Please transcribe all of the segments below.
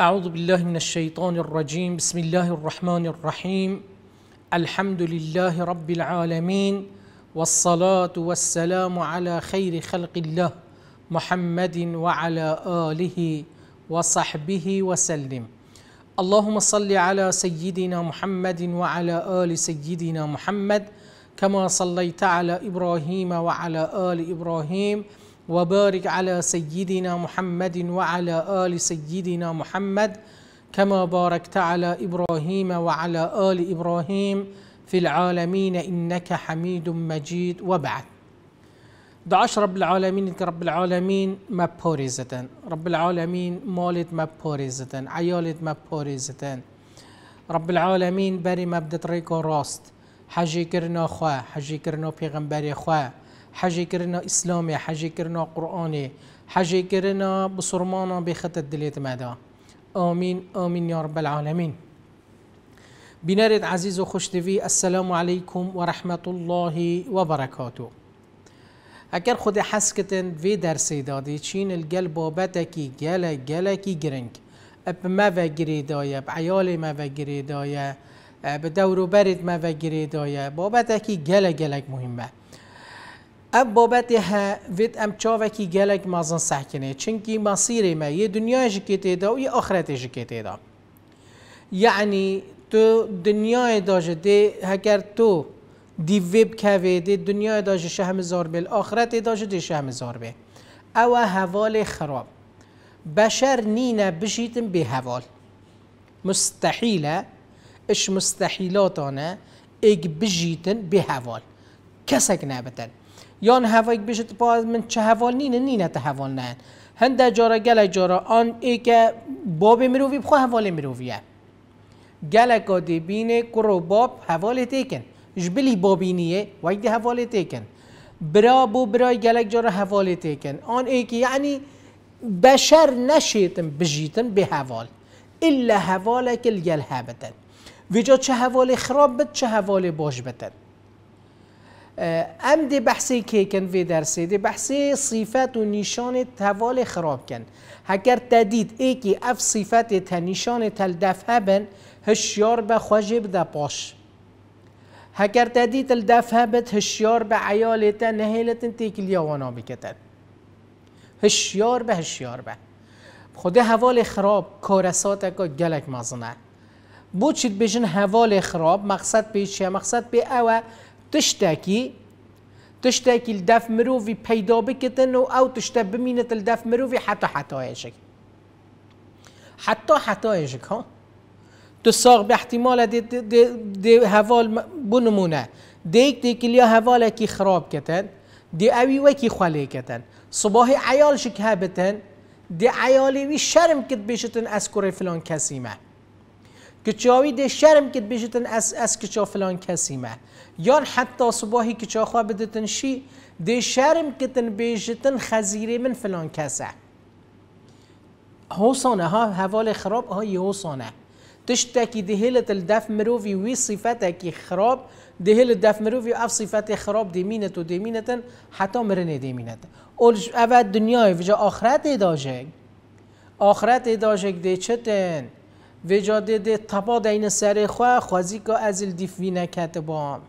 أعوذ بالله من الشيطان الرجيم بسم الله الرحمن الرحيم الحمد لله رب العالمين والصلاة والسلام على خير خلق الله محمد وعلى آله وصحبه وسلم اللهم صل على سيدنا محمد وعلى آل سيدنا محمد كما صليت على إبراهيم وعلى آل إبراهيم وبارك على سيدنا محمد وعلى آل سيدنا محمد كما باركت على إبراهيم وعلى آل إبراهيم في العالمين إنك حميد مجيد وبعد دعاش رب العالمين که رب ما مپارزتن رب ما مالت عيالد ما مپارزتن رب العالمين بري مبدت ريكو راست حجي كرنو خواه حجي كرنو پیغمبر خواه حجي كرنا اسلامي حجي كرنا قراني حجي كرنا بصرمانا بخط الدليت مادا امين امين يا رب العالمين بنارد عزيز وخشتفي السلام عليكم ورحمة الله وبركاته اگر خود حس کتن وی درسی دادی چین الگل جالا گل كي گرنگ اب ما و گریدایه اب عیال ما و گریدایه اب دورو برد ما و گریدایه بابتکی گل گلک مهمه اب بابت ها وید ام چاوه کی مازن سحکنه چونکی مصیر ما یه دنیا جکی تیدا و یه آخرت جکی تیدا یعنی تو دنیای دا هگر تو دی ویب کهوه دی دنیا زار شهم زاربل آخرت دا جده شهم زاربل او حوال خراب بشر نه بشیتن به حوال. مستحیله اش مستحیلاتانه اگ بجیتن به حوال. کسک نبتن یان هوای بشت با من چه هوا نین نینەتە هەواڵ هند هەندە جارە گەلە جارە ئان که باب مرۆڤی بخوا هەواڵێ مروویه گل دێبینێ بینه و باب هەواڵێ تێکن ژبلی بابینیە وەکدی هەواڵێ تیکن برا بو برای گەلک جارە تیکن تکن آن یکی یعنی بشر نەشێتم بژیتن هوا، هەواڵ إلا کل گەل هەبتن ویجا چه هەواڵی خراب بد چه هەواڵێ باش بتن ام دی بحثی که کن وی درسی دی بحثی صفت و نشان توال خراب کن هکر تدید ای که اف صفت تا نشان تل دفعه بن هشیار به خوجب ده باش هکر تدید تل دفعه بد هشیار به تا نهیلت انتی کلیاوانا بکتن هشیار به هشیار به خود حوال خراب کارسات که گلک مزنه چید بجن حوال خراب مقصد به چیه مقصد به اوه تشتکی تشتکی لدف مروی پیدا بکتن و او ببینه بمینت لدف مروفی حتی حتی هشک حتی حتی هشک ها تو ساق به احتمال دی, دی, دی, هوال بنمونه دیک دیک لیا هوال کی خراب کتن دی اوی وکی خاله کتن صبح عیال شکه بتن دی عیالی وی شرم کت بشتن از کره فلان کسیمه که چاوی ده شرم که بیشتن از از کچا فلان کسی مه یا حتی صبحی کچا خواه بدتن شی ده شرم کتن بیشتن خزیره من فلان کسه حسانه ها حوال خراب های حسانه تل دف مروی وی صفت که خراب دهيلة دف مروفی اف صفت خراب مینت و د حتی مرنه ديمينة تن اول و وجه آخرت داشه آخرت داجك ده چتن وجاده ده تپا دین سر خواه خوازی که از دیف نکت با هم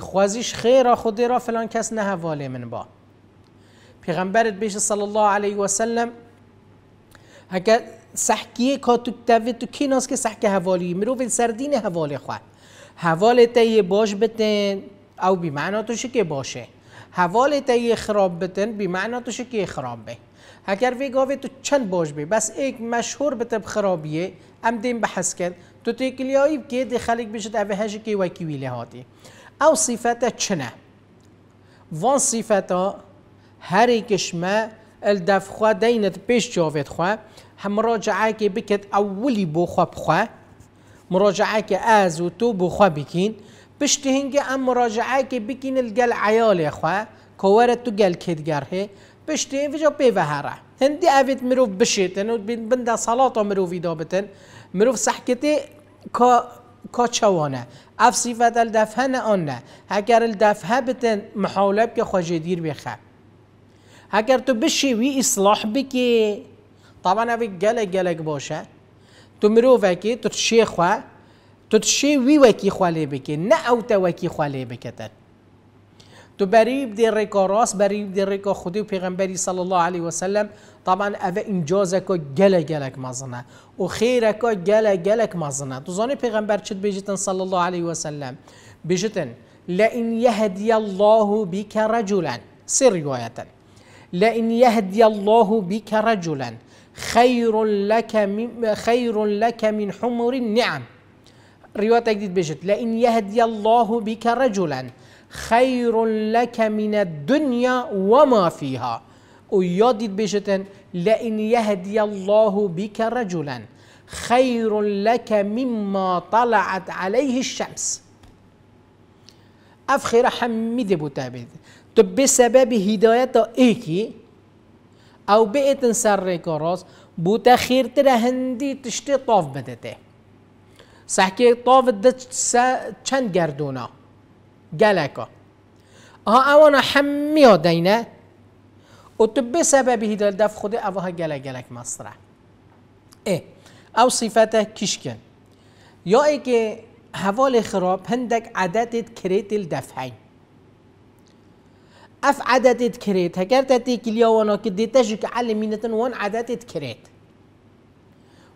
خوازیش خیر خود را فلان کس نه حواله من با پیغمبرت بیش صلی الله علیه و سلم اگر سحکیه که تو تاوی تو کی ناس که سحک حوالی مرو به سردین حواله خواه حواله تایی باش بتن او بی معنا توشه که باشه حواله تایی خراب بتن بی معنا توشه که خراب به اگر وی تو چند باش بی بس ایک مشهور بتب خرابیه ام دیم بحث کرد، تو کلیایی که دی خلق بشد اوه هشی که وکی ویلی هاتی او صفت چنه وان صفت هر ایکش ما الدف خواه دینت پیش جاوید خواه هم مراجعه که بکت اولی بو خواه بخواه مراجعه که از و تو بو خواه بکین هنگه هم مراجعه که بکین الگل عیال خواه تو گل کدگره بشتي في جو بي هره هندي اوید مروف بشيت إنه بين بندا صلاة دا بتن مروف كا که كاتشوانا اف صفات الدفهة أنا هكر الدفهة بتن محاولة بك خجدير بخا هكر تو وي إصلاح بكي طبعا ابي جلق جلق باشا تو مروفكي تو تشيخوا تو تشي وي وكي خوالي بكي نا او وكي خوالي بكتن تو بریب در رکا راست برای در رکا خودی و پیغمبری صلی الله علیه و سلم طبعا اوه اینجاز که گله گلک مزنه و خیر که گله گلک مزنه تو زانی پیغمبر چید بیجتن صلی الله علیه و سلم بیجتن لئن یهدی الله بیک رجلا سه روایتا لئن یهدی الله بیک رجلا خیر لک من خیر لک من حمر النعم روایت اگدید بیجت لئن یهدی الله بیک رجلا خير لك من الدنيا وما فيها ويادت بيشتن لئن يهدي الله بك رجلا خير لك مما طلعت عليه الشمس افخر حميد بوتابد طب بسبب هدايته ايكي او بيت نسر كراس بوتا ترى هندي تشتي طاف بدته صح كي طاف دت چند گردونه جلكا ها اوانا او تو به سببی هیدال دف خود اوها گلک گلک مصره ای او صفت کشکن یا ای که حوال خراب هندک عددت کریت دفعی اف عددت کریت هگر تتی کلیا وانا که دیتش که علمینتن وان عددت کریت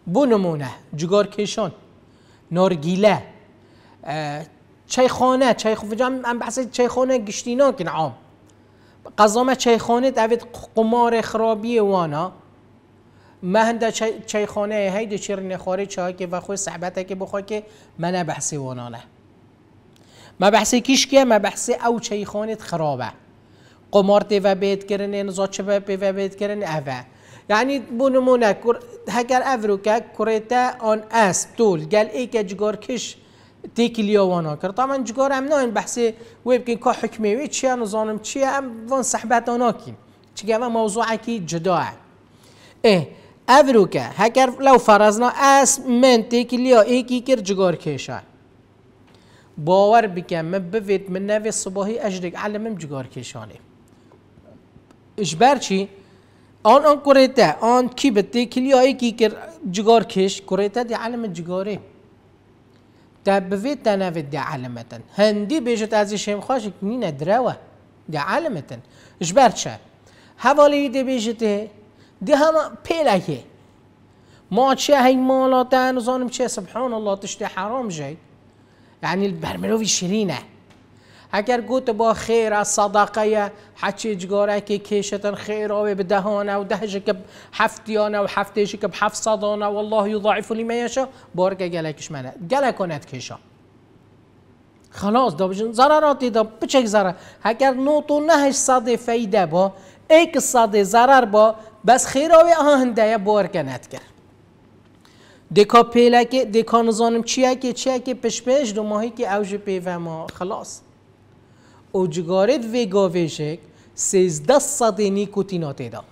بو نمونه جگار کشان نارگیله چایخانه، چایخانه من بحث عام наам که чайхона давид چایخانه دوید وانا مهند چای خانه هی دو چیر نخوری چای که و صحبت صحبته که بخوای که من بحثی نه ما بحثی کیش که ما بحثی او چای خانه خرابه دی و بید کرن نزا چه و بید کرن اوه یعنی بو نمونه هگر او رو که آن اس دول. گل ای که جگار کش تێکیلیە واناکرد تامان جگار ئەم ناین بەحسێ وێ بکەین کا حکمێوی چیان نزانم چیە ئەم بۆن سەحبەتان ناکەین چگەمە مەوزوعکی جداە ئێ ئەڤروکە هەکەر لەو فەرزنا ئەس من تێکیلیە ئێکی کرد جگار کێشە باوەەر بکەم من ببێت من نەوێ سباهی ئەژرێک علە من جگار کێشانێ اه، ژبەر چی؟ آن آن قریته آن کی بده کلیایی کی کرد جگار کش قریته دی علم جگاره دەبێت داناوێت دیعاالەتەن هەندی بێژێت ئازی شێمخواشێک نینە درەوە دیعاالەتەن ژبار چە هەواڵی دەبێژێتێ دی هەمە پێلاکێ ماچە هەین و زانم چه سبحان الله تشتی حرام ژەی یعنی بەرمەرۆوی شیرینه. اگر گوت با خیر از صدقه حچی جگاره که کشتن خیر آوه به دهانه و دهش که هفتیانه و هفتیش که هفتصدانه والله یضاعف لی میشه بارگه گلکش منه گله کند کشا خلاص دا بجن ضرراتی دا بچک ضرر اگر نو تو نهش صد فیده با ایک صد ضرر با بس خیر آوه آهنده بارگه کرد دکا پیلکه دکا نظانم چیه که چیه که پش پش دو ماهی که اوج پیوه ما خلاص او جگارید ویگاویشک 13 صده نیکوتیناتی دارد.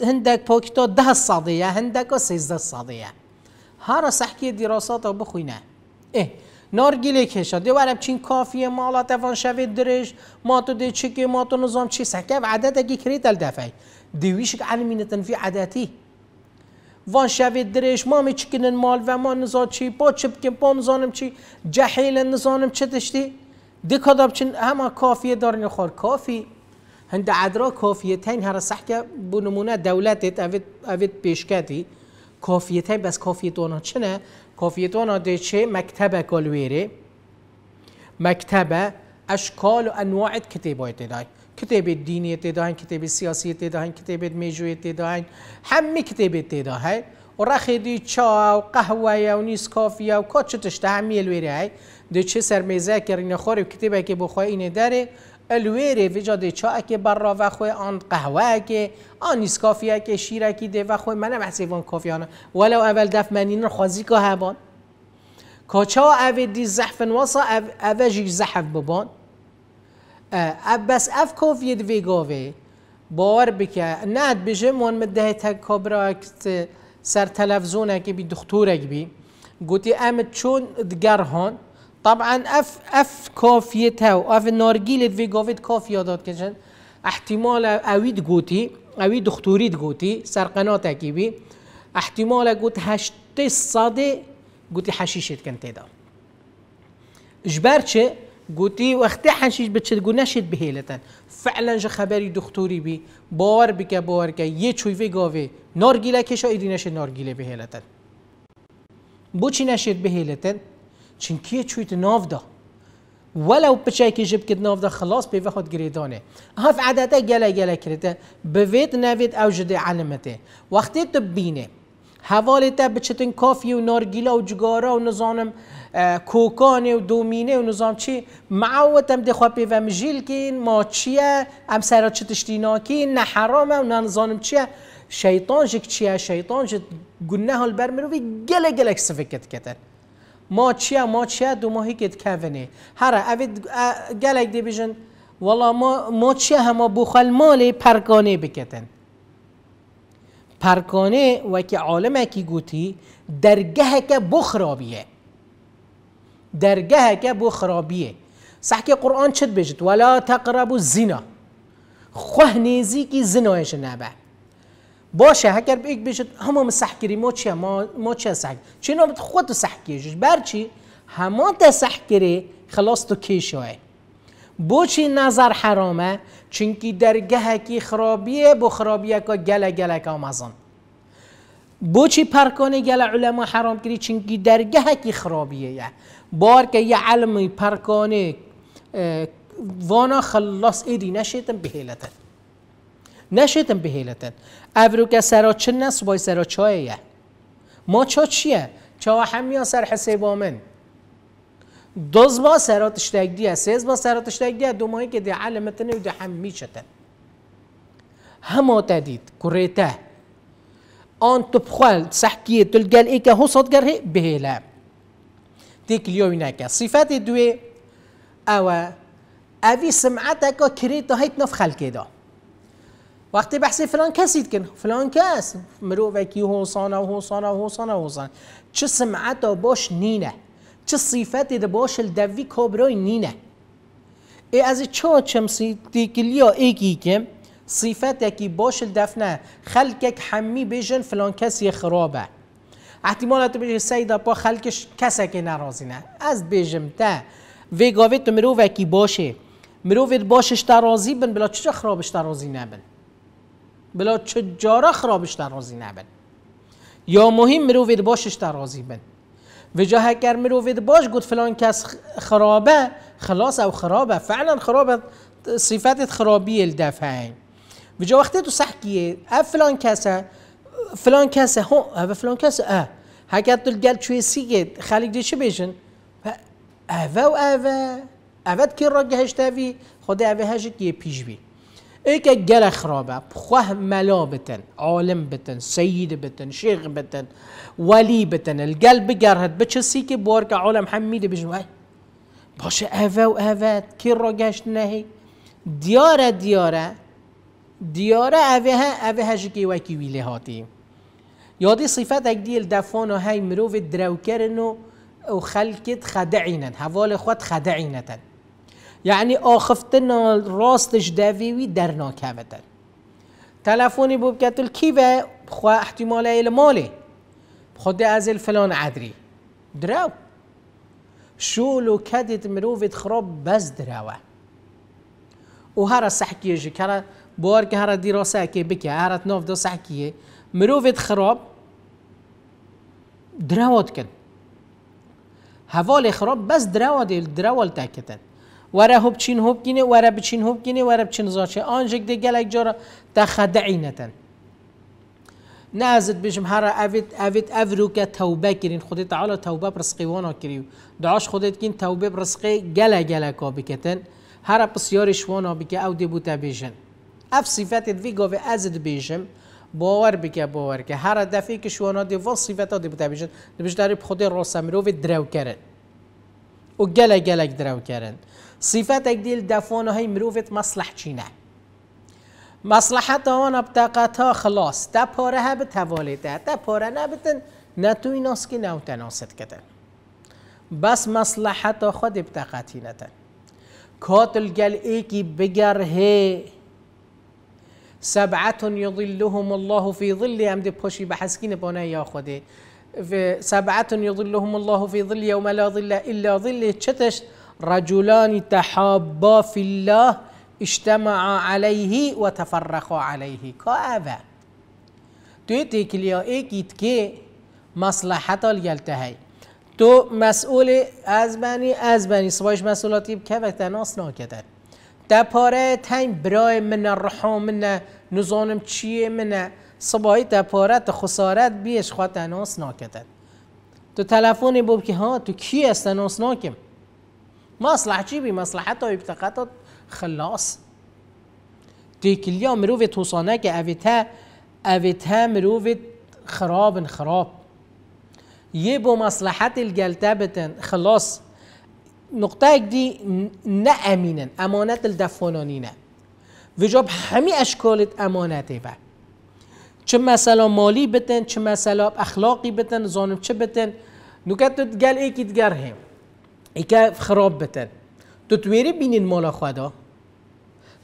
هندک پاکیتا 10 صده یا هندکا 13 صده یا. هر را سحکی دراسات بخوایی نه. این نارگیلی که شده ورم کافیه مالا تفان شوید درش ماتو دی چکی ماتو نظام چی سکه و عدد اگه کرده دفعی. دیویشک علمی نتنفی وان شوید درش ما چکنن مال و ما نزاد چی با چی بکن با نزانم چی جحیل نزانم چه دی کداب چن همه کافیه دارن خور کافی هند عدرا کافیه تین هر صح که نمونه دولتت اوید اوید کدی کافیه تین بس کافیه دونا چنه کافیه دانا ده چه مکتب کالویره مکتبه اشکال و انواع کتیبایت دای کتاب دینی تعدادن کتاب سیاسی تعدادن کتاب میجوی تعدادن همه کتاب تعدادن و دی چا و قهوه و نیس کافی و کاچ هم همی الویره ده چه سرمیزه خوری و کتابه که بخواه اینه داره الویره ویجا چا که بر را و آن قهوه که آن نیس کافی که شیرکی که ده و من منم حسیبان کافی آنه ولو اول دف این رو خوازی که هبان کاچا او دی زحف واسا او جی زحف ببان بس اف کافید گاوه بار بکه نه بجه من مده تک کابرا اکت سر تلفزون کی بی دکتور بی گوتی امت چون دگر طبعا اف اف کافیه تاو اف نارگیلت ویگاوید کافیه داد کشن احتمال اوید گوتی اوید دکتوریت گوتی سرقنات بی احتمال گوت هشت صده گوتی حشیشت کن تیدا جبرچه گوتی وەختی حەشیش بچت گو نەشت فعلا فعلەنجە خبری دختوری بی باور باور بکه که یه باوار بکە باوارکە یە چویێ گاوێ نارگیلە کێشە ئیدی نەشێت نارگیلێ بهێلەتەن بۆچی نەشێت بهێلەتەن چینکیە چویت دا ولو که جب کد بکرد دا خلاص پێوە خۆت گرێدانێ هەف عادەتە گله گەلە کردە بەوێت ناوێت ئەو علمته وقتی تو بینه حواله به بچتن کافی و نارگیلا و جگارا و نزانم کوکانه و دومینه و نظام چی معوتم دخوا و جیل کین ما چیه ام سرا چتشتی ناکین نه حرامه و نه نظانم چیه شیطان جک چیه شیطان جد گنه هال برمروی گله گله سفکت کتن ما چیه ما چیه دو ماهی کت کونه هر اوید گله دی بیجن والا ما ما چیه همه بخل مالی پرگانه بکتن پرکانه وکی عالمکی گوتی درگه که بخرابیه درگه که بخرابیه صح که قرآن چت بجت ولا تقربوا زینا خوه نیزی کی زنایش نبه باشه اگر بیک بشید همه صح کری ما چیه ما, ما چیه صح چی نامت خود صح برچی همان تا خلاص تو کیش بوچی نظر حرامه چونکی درگه کی خرابیه با خرابیه که گله گله که آمازان بو چی پرکانه گله علماء حرام کردی چونکی درگه کی خرابیه یه بار که یه علم پرکانه وانا خلاص ایدی نشیتم به حیلتن نشیتم به حیلتن افرو که سرا چه نصبای سرا چایه ما چا چیه؟ چا همیان سر حسیب دوز با سراتش ها سیز با سراتش دو دومایی که دی علمتنه و دی حمی شتن هما تدید تلگل ای که تسحکی تلقی که هو صدقره بهلا تیک که صفت دوی او اوی سمعت کریته هیت نفخل کده وقتی بحث فلان وقتی یتکن فلان کسید کن، و کس، وهو صانا حسانه، حسانه، و حسانه، چه سمعته باش نینه؟ چه صفت ده باش دوی کابرای نینه ای از چا چمسی دیگلیا ایگی کم صفت یکی باش دفنه خلکک حمی بیشن فلان کسی خرابه تو بجه سیده پا خلکش کسی که نرازی نه از بیشم تا ویگاوی تو کی باشه مروه باشش ترازی بن بلا چه خرابش ترازی نبن بلا چه جارا خرابش ترازی نبن یا مهم مروه باشش ترازی بن و جا اگر مروید باش گفت فلان کس خرابه خلاص او خرابه فعلا خرابه صفت خرابی الدفعین و جا وقتی تو سحکیه اف فلان کسه فلان کسه ها و فلان کسه اه هکت دل گل چوی سیگه خلیق بیشن اوه و اوه اوه که را گهشت اوی خود اوه هشت گیه پیش ايكا گره خرابه خواه ملا بتن عالم بتن سید بتن شیخ بتن ولی بتن القلب جرهد بچسی که بار که عالم حمیده بجمع باشه اوه و اوه کی را گشت نهی دیاره دیاره دیاره اوه ها اوه هجی که وکی ویله هاتی یادی صفت اک دیل دفان و های مروف دروکرن و خلکت خدعینن حوال خود خدعینتن یعنی آخفتنا راستش دویوی در ناکبتن تلفونی بود کتل کیوه خو احتمال ایل مالی خود از الفلان عدری درو شولو کدیت مروفت خراب بس دروه و هر سحکیه جی که بار که هر دراسه که بکه هر ناف دا سحکیه مروفت خراب دروات کن هوال خراب بس دروات دروال تاکتن وره هوب چین گینه وره بچین هوب گینه وره بچین زاچه آنجک ده گلک جارا تخدعینتن نه ازد بشم هر اوید اوید او رو که توبه کرین خود تعالی توبه برسقی وانا کریو دعاش خودت کین توبه برسقی گله گله کا بکتن هر پسیارش وانا بکه او دیبوتا بیشن اف صفت وی گاوه ازد بیشم باور بکه باور که هر دفعه که شوانا دی و صفت ها دی بیشن بیش داری خود راسم رو درو کرد او گله گلک درو کرد صفتێک دیل دەفۆنەهەی نه؟ چینه مصلحت آن بتەقەتە خلاص تا پاره ده هەوالێتە تا پۆرە نەبتن نەتووی تناسد بس بس مصلحت خود ابتقاتی نتن کاتل گل ایکی بگره سبعتون سەبعەت یضلهم الله في ظلی ئەمدە به حس کن بانه یا سبعتون سەبعەت یضلهم الله في ظل یوم لا ظل الا ظل چتشت رجلان تحابا فی الله اجتمعا علیه و تفرقا علیه که اوه توی تکلیه ای گید که مصلحت هی تو مسئول از بنی از بنی سوایش مسئولاتی که وقت ناس نا در پاره تایم برای من رحم من نزانم چیه من سبایی در پاره خسارت بیش خواهد ناس ناکدن تو تلفونی ببکی که ها تو کی است ناس ناکم مصلحتي بی مصلحت خلاص تیکلیا مروفت حسانه که أفتها اویتا مروفت خراب خراب يبو مصلحة مصلحت خلاص نقطه دي نأمينا أمانة الدفنانينا وجب حمي أشكال اشكالت با چه مثلا مالی بتن چه مثلا اخلاقی بتن زانم چه بتن نکتت گل ایکی دگر هم ایکه خراب بتن تو تویره بینین مالا خدا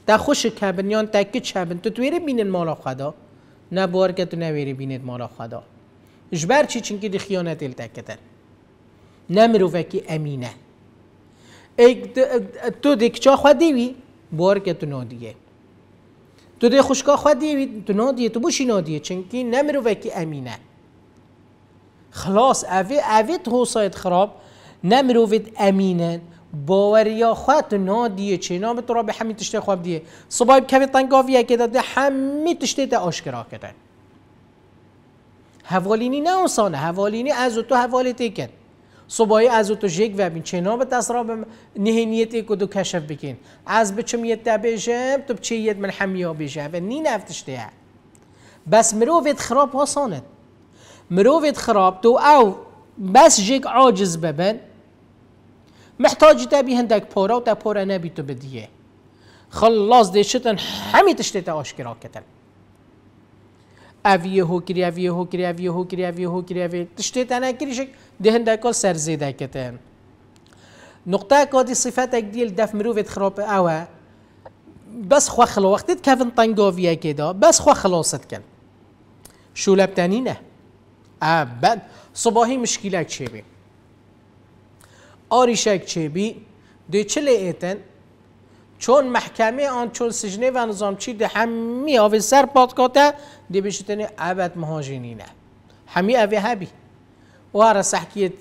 تا خوش کبن یان که چبن تو تویره بینین مالا خدا نه بار که تو نویره بینید مالا خدا جبر چی چنکی دی خیانت ال تکتن نمرو وکی امینه تو دیک خود دیوی بار که تو نادیه تو دی خوشکا خود دیوی تو نادیه تو بوشی نادیه چنکی نمرو وکی امینه خلاص اوی اوه حوصایت خراب نمروید امینن باوریا خواهد نادیه چه نام تو را به همین تشته خواب دیه صبح کمی تنگاوی که داده همین تشته تا آشکرا کردن حوالینی نه انسانه حوالینی از تو حوالی تکن صبحی از تو جگ و بین چنا به دست را به نهینیت و دو کشف بکن از به چم یت تو بچه یت من همیا بیجا. و نی نفتش ده بس مروید خراب ها ساند خراب تو او بس جگ عاجز ببن محتاج تا هندک پورا و تا پورا نبی تو بدیه خلاص دیشتن همی تشتت آشکرا کتن اویه هو کری اویه هو کری اویه هو کری اویه هو کری اویه تشتت انا کریشک ها سرزیده کتن نقطه کادی صفت دیل دف مروفت خراب اوه بس خواه خلا وقتی کفن تنگاویه کدا بس خو خلاصت کن شولبتنی نه ابد صباحی اک چه بیم آریشک دی چل ایتن چون محکمه آن چون سجنه و چی ده همی آوی سر پادکاته دی بشتن عبد نه همی اوی هبی هر آره سحکیت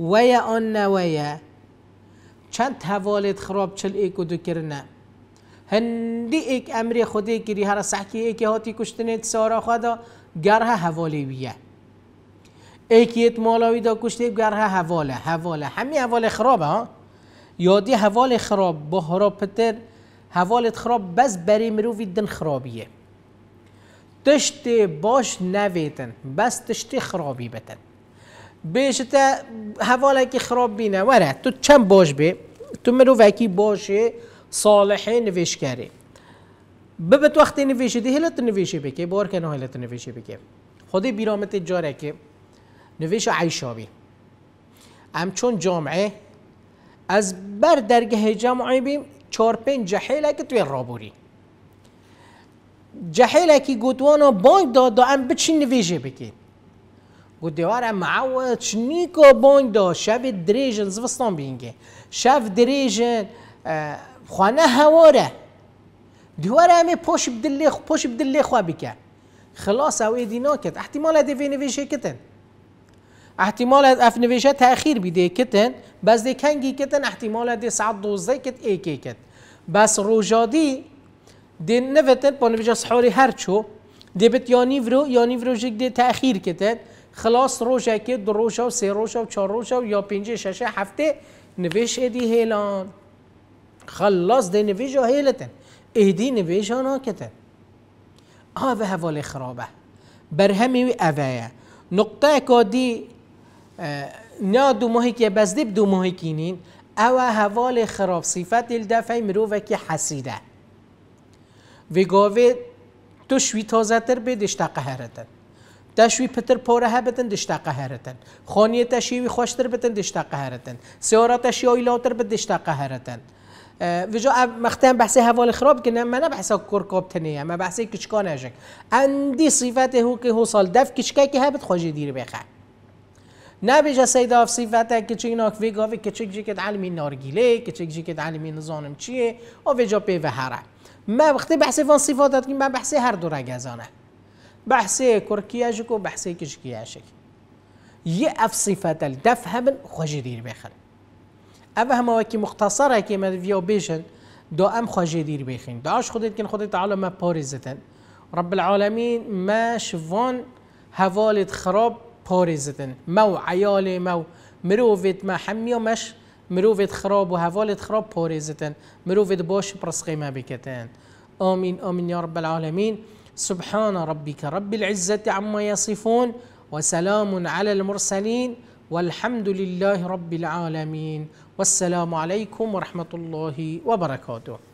ویا آن نویه چند توالت خراب چل ایکو دو کرنه هندی ایک امری خودی کری هر سحکی ایکی هاتی کشتنه سارا خدا گره حوالی بیه ایکیت مالاوی دا کشتی گره حواله حواله همی حواله خرابه ها یادی حواله خراب با خراب پتر حوالت خراب بس بری مروی دن خرابیه تشت باش نویتن بس تشت خرابی بتن بیشتا حواله که خراب بینه وره تو چند باش بی تو مروی کی باشه صالحه نویش کری ببت وقتی نویشه دی هلت نویشه بکه بار کنه هلت نویشه بکه خودی بیرامت جاره که نویش عیشابی چون جامعه از بر درگه جامعه بیم چار پنج جحیل که توی رابوری جحیل که گوتوانا بانگ داد ام بچین نویجه بکن گو دیوار چنی که بانگ دا شب دریجن زوستان بینگه شب دریجن خانه هواره دیوار همه پاش بدلی خواه بکن خلاص او ایدی ناکد احتمال دیوی نویشه کتن احتمال از افنویشه تأخیر بیده کتن بس ده کنگی کتن احتمال ده ساعت دوزده کت ای که کت بس روژادی ده نویتن پا نویشه سحوری هرچو ده بت رو ورو یانی ورو جگ ده تأخیر کتن خلاص روژه که دو روژه و سه روژه و چهار روژه و یا پینجه ششه هفته نویشه دی هیلان خلاص ده نویشه هیلتن اهدی نویشه نا کتن کتن حوال خرابه برهمی و اوه نقطه کادی نه دو که که بزدیب ماهی کینین او حوال خراب صفت دل دفعه مروه که حسیده و گاوه تو شوی تازه تر به دشتا قهرتن تشوی پتر پاره بدن دشتا قهرتن خانیه تشوی خوشتر بتن دشتا قهرتن سیاره تشوی لاتر به دشتا قهرتن و جا مختم بحث حوال خراب کنم من بحث کرکاب تنیه من بحث کچکا نشک اندی صفت هو که هو سال دف کچکه که هبت خواجه دیر بخه نه بیش از سید آف صفت که چیناک وی که چک که علمی نارگیله که چک که علمی نزانم چیه و وی جا و هره ما وقتی بحثی فان صفات که من بحثی هر دور اگه بحث بحثی کرکیه شک و بحثی کشکیه شک یه اف صفات هست دف خوشی دیر بخن اف همه که مختصر که من ویا بیشن دا خوشی دیر بخن داشت خودت کن خودت تعالی من پاری زدن رب العالمین ما شوان حوالت خراب پاری زدن مو عیال مو مروفید ما مە هەمیۆمەش مرۆڤێت خراپ و خراب پاری زدن مروفید باش پرسقی ما بکتن آمین آمین یا رب العالمین سبحان ربك رب العزة عما يصفون وسلام على المرسلين والحمد لله رب العالمين والسلام عليكم ورحمة الله وبركاته